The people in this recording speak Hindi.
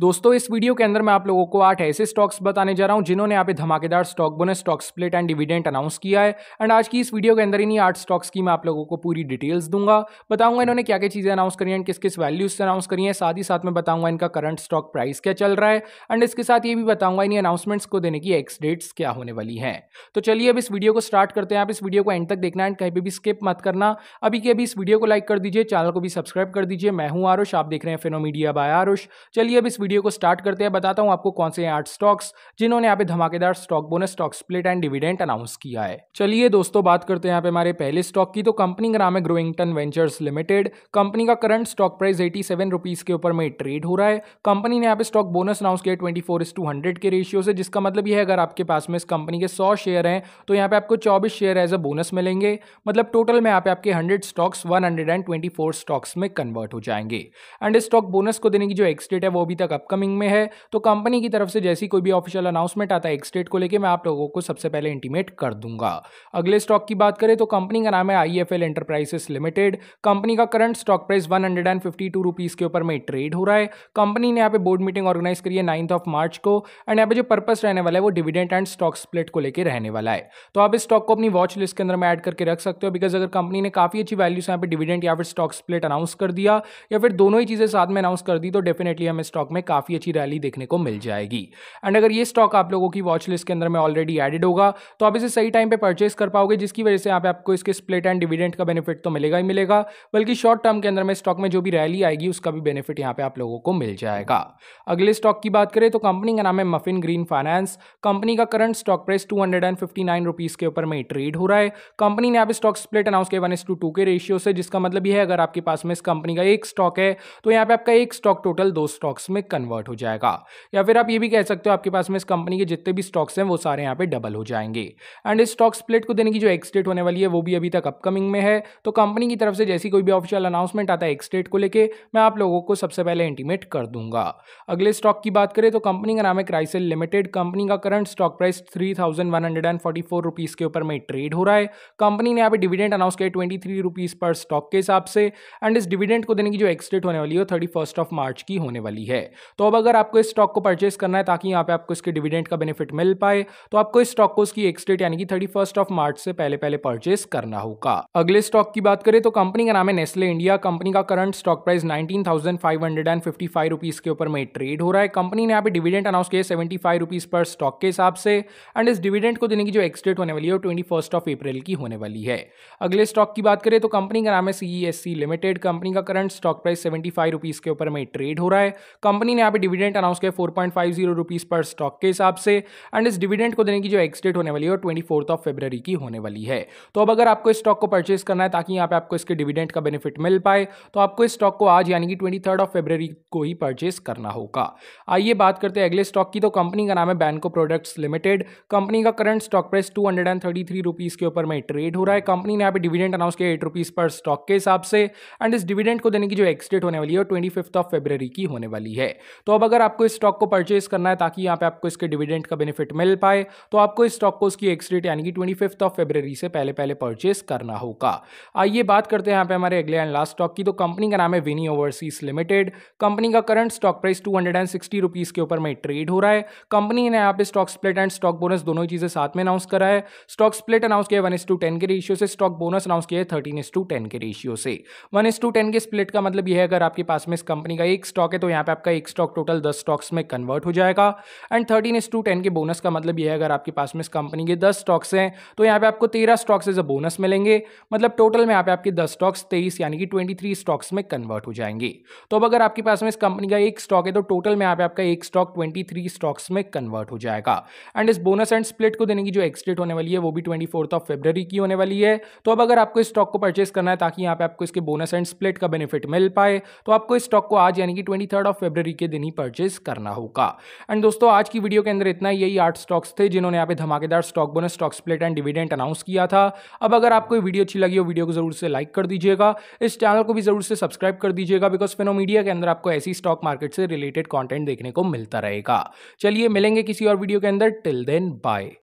दोस्तों इस वीडियो के अंदर मैं आप लोगों को आठ ऐसे स्टॉक्स बताने जा रहा हूं जिन्होंने यहाँ पे धमाकेदार stock bonus stock split and dividend announce किया है एंड आज की इस वीडियो के अंदर इन्हीं आठ स्टॉक्स की मैं आप लोगों को पूरी डिटेल्स दूंगा बताऊंगा इन्होंने क्या क्या चीज़ें अनाउंस करी एंड किस किस वैल्यूज से अनाउंस करी है साथ ही साथ में बताऊंगा इनका करंट स्टॉक प्राइस क्या चल रहा है एंड इसके साथ ये भी बताऊंगा इन्हीं अनाउंसमेंट्स को देने की एक्स डेट्स क्या होने वाली है तो चलिए अब इस वीडियो को स्टार्ट करते हैं आप इस वीडियो को एंड तक देखना एंड कहीं पर भी स्किप मत करना अभी के अभी इस वीडियो को लाइक कर दीजिए चैनल को भी सब्सक्राइब कर दीजिए मैं हूँ आरुष आप देख रहे हैं फिनोमीडिया बाय आरुष चलिए अब इस वीडियो को स्टार्ट करते हैं बताता हूँ आपको कौन से आठ स्टॉक्स जिन्होंने यहाँ पे धमाकेदार stock bonus stock split and dividend announce किया है चलिए दोस्तों बात करते हैं यहाँ पे हमारे पहले स्टॉक की तो कंपनी का नाम है ग्रोइंगटन वेंचर्स लिमिटेड कंपनी का current stock price eighty seven के ऊपर में ट्रेड हो रहा है कंपनी ने यहाँ पे स्टॉक बोनस अनाउंस किया ट्वेंटी फोर टू हंड्रेड के रेशियो से जिसका मतलब यह है अगर आपके पास में इस कंपनी के सौ शेयर हैं तो यहाँ पे आपको चौबीस शेयर एज अ बोनस मिलेंगे मतलब टोटल में यहाँ पे आपके हंड्रेड स्टॉक्स वन स्टॉक्स में कन्वर्ट हो जाएंगे एंड स्टॉक बोनस को देने की जो एक्सडेट है वो अभी तक अपकमिंग में है तो कंपनी की तरफ से जैसी कोई भी ऑफिशियल अनाउंसमेंट आता है एक स्टेट को लेकर मैं आप लोगों को सबसे पहले इंटीमेट कर दूंगा अगले स्टॉक की बात करें तो कंपनी का नाम है I F L enterprises limited company का current stock price one hundred and fifty two rupees के ऊपर में ट्रेड हो रहा है कंपनी ने यहाँ पे बोर्ड मीटिंग ऑर्गेनाइज करी है नाइन्थ ऑफ मार्च को एंड यहाँ पे जो पर्पस रहने वाला है वो डिविडेंट एंड स्टॉक स्प्लिट को लेकर रहने वाला है तो आप इस स्टॉक को अपनी वॉच लिस्ट के अंदर में ऐड करके रख सकते हो बिकॉज अगर कंपनी ने काफ़ी अच्छी वैल्यू से यहाँ पे डिविडेंट या फिर स्टॉक स्प्लिट अनाउंस कर दिया या फिर दोनों ही चीज़ें साथ में अनाउंस कर दी तो डेफिनेटली हम इस स्टॉक में काफ़ी अच्छी रैली देखने को मिल जाएगी एंड अगर ये स्टॉक आप लोगों की वॉच लिस्ट के अंदर में ऑलरेडी एडेड होगा तो आप इसे सही टाइम पर परचेस कर पाओगे जिसकी वजह से आप आपको इसके स्प्लिट एंड डिविडेंट का बेनिफिट तो मिलेगा ही मिलेगा बल्कि शॉर्ट टर्म के अंदर में स्टॉक में जो भी रैली आएगी उसका भी बेनिफिट यहाँ पर आप लोगों को मिल जाएगा अगले स्टॉक की बात करें तो कंपनी का नाम है मफिन ग्रीन फाइनेंस कंपनी का current stock price two hundred के ऊपर में ट्रेड हो रहा है कंपनी ने आप स्टॉक स्प्लिट अनाउंस किया वन एस टू टू के रेशियो से जिसका मतलब यह है अगर आपके पास में इस कंपनी का एक स्टॉक है तो यहाँ पे आपका एक स्टॉक टोटल दो स्टॉक्स में कन्वर्ट हो जाएगा या फिर आप ये भी कह सकते हो आपके पास में इस कंपनी के जितने भी स्टॉक्स हैं वो सारे यहाँ पे डबल हो जाएंगे एंड इस स्टॉक स्प्लिट को देने की जो एक्सडेट होने वाली है वो भी अभी तक अपकमिंग में है तो कंपनी की तरफ से जैसी कोई भी ऑफिशियल अनाउंसमेंट आता है एक्सडेट को लेकर मैं आप लोगों को सबसे पहले इंटीमेट कर दूंगा अगले स्टॉक की बात करें तो कंपनी का नाम है क्राइसिल लिमिटेड कंपनी का current stock price three thousand one hundred and forty four rupees के ऊपर में ट्रेड हो रहा है कंपनी ने यहाँ पे डिविडेंड अनाउंस किया twenty three rupees per stock के हिसाब से एंड इस डिविडेंड को देने की जो एक्सडेट होने वाली है थर्टी फर्स्ट ऑफ मार्च की होने वाली है तो अब अगर आपको इस स्टॉक को परचेस करना है ताकि यहाँ पे आपको इसके डिविडेंड का बेनिफिट मिल पाए तो आपको इस स्टॉक को उसकी एक्सडेट यानी कि थर्टी ऑफ मार्च से पहले पहले परचेस करना होगा अगले स्टॉक की बात करें तो कंपनी का नाम है नेस्ले इंडिया कंपनी का current stock price nineteen thousand five hundred and fifty five rupees के ऊपर में ट्रेड हो रहा है कंपनी ने यहाँ पे डिविडेंड अनाउंस किया seventy five rupees per stock के हिसाब से एंड इस डिविडेंड को देने की जो एक्सडेट होने वाली है ट्वेंटी फर्स्ट ऑफ अप्रैल की होने वाली है अगले स्टॉक की बात करें तो कंपनी का नाम है सीईएससी लिमिटेड कंपनी का current stock price seventy five rupees के ऊपर में ट्रेड हो रहा है कंपनी कंपनी ने यहाँ पे डिविडेंड अनाउंस किया four point five zero rupees per stock के हिसाब से एंड इस डिविडेंड को देने की जो एक्सडेट होने वाली है वो ट्वेंटी फोर्थ ऑफ फेबररी की होने वाली है तो अब अगर आपको इस स्टॉक को परचेस करना है ताकि यहाँ पे आपको इसके डिविडेंड का बेनिफिट मिल पाए तो आपको इस स्टॉक को आज यानी कि ट्वेंटी थर्ड ऑफ फेबररी को ही परचेस करना होगा आइए बात करते हैं अगले स्टॉक की तो कंपनी का नाम है बैंको प्रोडक्ट्स लिमिटेड कंपनी का current stock price two hundred and thirty three rupees के ऊपर में ट्रेड हो रहा है कंपनी ने यहाँ पे डिविडेंड अनाउंस किया एट रुपीज़ पर स्टॉक के हिसाब से एंड इस डिविडेंड को देने की जो एक्सडेट होने वाली है ट्वेंटी फिफ्थ ऑफ फेबररी की होने वाली है तो अब अगर आपको इस स्टॉक को परचेज करना है ताकि यहाँ पे आपको इसके डिविडेंड का बेनिफिट मिल पाए तो आपको इस स्टॉक को उसकी एक्स डेट यानी कि ट्वेंटी ऑफ फेब्रवरी से पहले पहले परचेज करना होगा आइए बात करते हैं यहाँ पे हमारे अगले एंड लास्ट स्टॉक की तो कंपनी का नाम है विनी ओवरसीज लिमिटेड कंपनी का current stock price two hundred के ऊपर में ट्रेड हो रहा है कंपनी ने यहाँ पे stock split and stock bonus दोनों चीज़ें साथ में अनाउंस करा है स्टॉक स्प्लिट अनाउंस किया वन टू टेन के रेशियो से स्टॉक बोनस अनाउंस किया है थर्टीन इस टू टेन के रेशियो से वन टू टेन के स्प्लिट का मतलब यह है अगर आपके पास में इस कंपनी का एक स्टॉक है तो यहाँ पे आपका एक एक स्टॉक टोटल दस स्टॉक्स में कन्वर्ट हो जाएगा and thirteen is to ten के बोनस का मतलब यह है अगर आपके पास में इस कंपनी के दस स्टॉक्स हैं तो यहाँ पे आपको तेरह स्टॉक्स एज अ बोनस मिलेंगे मतलब टोटल में यहाँ पे आपके दस स्टॉक्स तेईस यानी कि ट्वेंटी थ्री स्टॉक्स में कन्वर्ट हो जाएंगे तो अब अगर आपके पास में इस कंपनी का एक स्टॉक है तो टोटल में यहाँ पे आपका एक स्टॉक ट्वेंटी थ्री स्टॉक्स में कन्वर्ट हो जाएगा एंड इस बोनस एंड स्प्लिट को देने की जो एक्सडेट होने वाली है वो भी ट्वेंटी फोर्थ ऑफ फेब्रवरी की होने वाली है तो अब अगर आपको इस स्टॉक को परचेस करना है ताकि यहाँ पे आपको इसके बोनस एंड स्प्लिट का बेनिफिट मिल पाए तो आपको इस स्टॉक को आज यानी कि ट्वेंटी थर्ड ऑफ फेब्रवरी के दिन ही परचेज करना होगा एंड दोस्तों आज की वीडियो के अंदर इतना ही यही आठ स्टॉक्स थे जिन्होंने यहाँ पे धमाकेदार stock bonus stock split and dividend announce किया था अब अगर आपको वीडियो अच्छी लगी हो वीडियो को जरूर से लाइक कर दीजिएगा इस चैनल को भी जरूर से सब्सक्राइब कर दीजिएगा बिकॉज मीडिया के अंदर आपको ऐसी स्टॉक मार्केट से रिलेटेड कॉन्टेंट देखने को मिलता रहेगा चलिए मिलेंगे किसी और वीडियो के अंदर टिल देन बाय